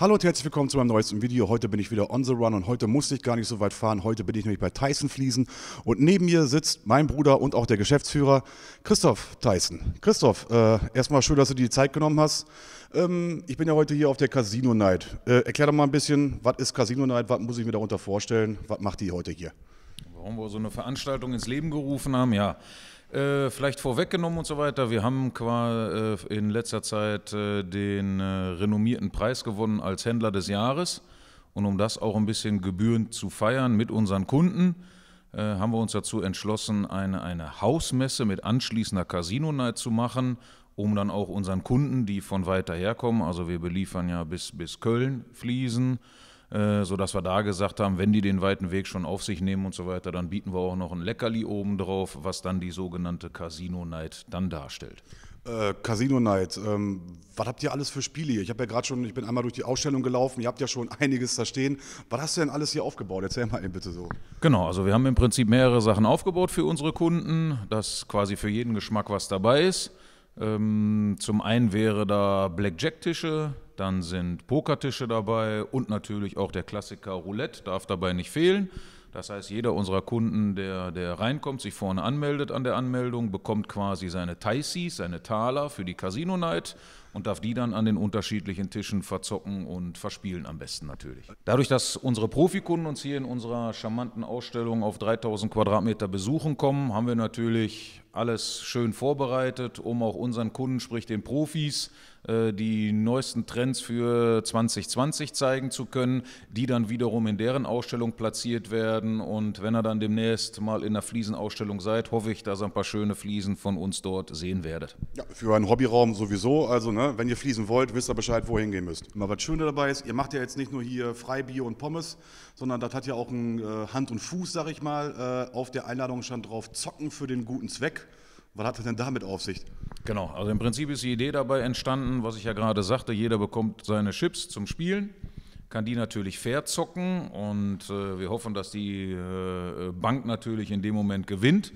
Hallo und herzlich willkommen zu meinem neuesten Video. Heute bin ich wieder on the run und heute musste ich gar nicht so weit fahren. Heute bin ich nämlich bei Tyson Fliesen und neben mir sitzt mein Bruder und auch der Geschäftsführer Christoph Tyson. Christoph, äh, erstmal schön, dass du dir die Zeit genommen hast. Ähm, ich bin ja heute hier auf der Casino Night. Äh, erklär doch mal ein bisschen, was ist Casino Night, was muss ich mir darunter vorstellen, was macht die heute hier? Warum wir so eine Veranstaltung ins Leben gerufen haben, ja. Äh, vielleicht vorweggenommen und so weiter. Wir haben qua, äh, in letzter Zeit äh, den äh, renommierten Preis gewonnen als Händler des Jahres. Und um das auch ein bisschen gebührend zu feiern mit unseren Kunden, äh, haben wir uns dazu entschlossen, eine, eine Hausmesse mit anschließender Casino-Night zu machen, um dann auch unseren Kunden, die von weiter herkommen, also wir beliefern ja bis, bis Köln, Fliesen, äh, sodass wir da gesagt haben, wenn die den weiten Weg schon auf sich nehmen und so weiter, dann bieten wir auch noch ein Leckerli oben drauf, was dann die sogenannte Casino Night dann darstellt. Äh, Casino Night, ähm, was habt ihr alles für Spiele hier? Ich habe ja gerade schon, ich bin einmal durch die Ausstellung gelaufen, ihr habt ja schon einiges da stehen. Was hast du denn alles hier aufgebaut? Erzähl mal eben bitte so. Genau, also wir haben im Prinzip mehrere Sachen aufgebaut für unsere Kunden, dass quasi für jeden Geschmack was dabei ist. Ähm, zum einen wäre da Blackjack-Tische, dann sind Pokertische dabei und natürlich auch der Klassiker Roulette darf dabei nicht fehlen. Das heißt, jeder unserer Kunden, der, der reinkommt, sich vorne anmeldet an der Anmeldung, bekommt quasi seine Taisis, seine Taler für die Casino Night und darf die dann an den unterschiedlichen Tischen verzocken und verspielen am besten natürlich. Dadurch, dass unsere Profikunden uns hier in unserer charmanten Ausstellung auf 3000 Quadratmeter besuchen kommen, haben wir natürlich alles schön vorbereitet, um auch unseren Kunden, sprich den Profis, äh, die neuesten Trends für 2020 zeigen zu können, die dann wiederum in deren Ausstellung platziert werden. Und wenn ihr dann demnächst mal in der Fliesenausstellung seid, hoffe ich, dass ihr ein paar schöne Fliesen von uns dort sehen werdet. Ja, für einen Hobbyraum sowieso. Also ne, Ne? Wenn ihr fließen wollt, wisst ihr Bescheid, wohin gehen müsst. Immer was Schönes dabei ist, ihr macht ja jetzt nicht nur hier Freibier und Pommes, sondern das hat ja auch einen äh, Hand und Fuß, sag ich mal. Äh, auf der Einladung stand drauf, zocken für den guten Zweck. Was hat es denn damit auf sich? Genau, also im Prinzip ist die Idee dabei entstanden, was ich ja gerade sagte, jeder bekommt seine Chips zum Spielen, kann die natürlich fair zocken und äh, wir hoffen, dass die äh, Bank natürlich in dem Moment gewinnt.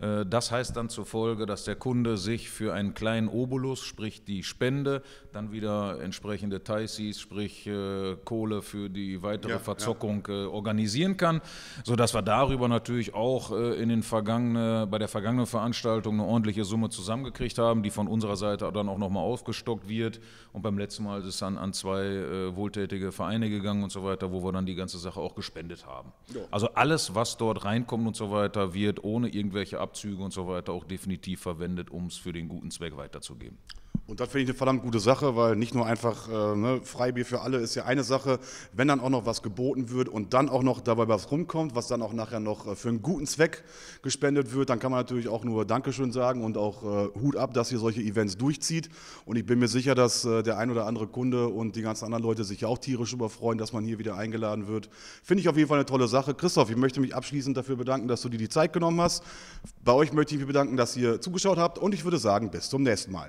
Äh, das heißt dann zur Folge, dass der Kunde sich für einen kleinen Obolus, sprich die Spende, dann wieder entsprechende Taisis, sprich äh, Kohle für die weitere ja, Verzockung ja. Äh, organisieren kann, sodass wir darüber natürlich auch in den vergangene, bei der vergangenen Veranstaltung eine ordentliche Summe zusammengekriegt haben, die von unserer Seite dann auch nochmal aufgestockt wird. Und beim letzten Mal ist es dann an zwei wohltätige Vereine gegangen und so weiter, wo wir dann die ganze Sache auch gespendet haben. Ja. Also alles, was dort reinkommt und so weiter, wird ohne irgendwelche Ab Abzüge und so weiter auch definitiv verwendet, um es für den guten Zweck weiterzugeben. Und das finde ich eine verdammt gute Sache, weil nicht nur einfach äh, ne, Freibier für alle ist ja eine Sache, wenn dann auch noch was geboten wird und dann auch noch dabei was rumkommt, was dann auch nachher noch äh, für einen guten Zweck gespendet wird, dann kann man natürlich auch nur Dankeschön sagen und auch äh, Hut ab, dass ihr solche Events durchzieht. Und ich bin mir sicher, dass äh, der ein oder andere Kunde und die ganzen anderen Leute sich ja auch tierisch überfreuen, dass man hier wieder eingeladen wird. Finde ich auf jeden Fall eine tolle Sache. Christoph, ich möchte mich abschließend dafür bedanken, dass du dir die Zeit genommen hast. Bei euch möchte ich mich bedanken, dass ihr zugeschaut habt und ich würde sagen, bis zum nächsten Mal.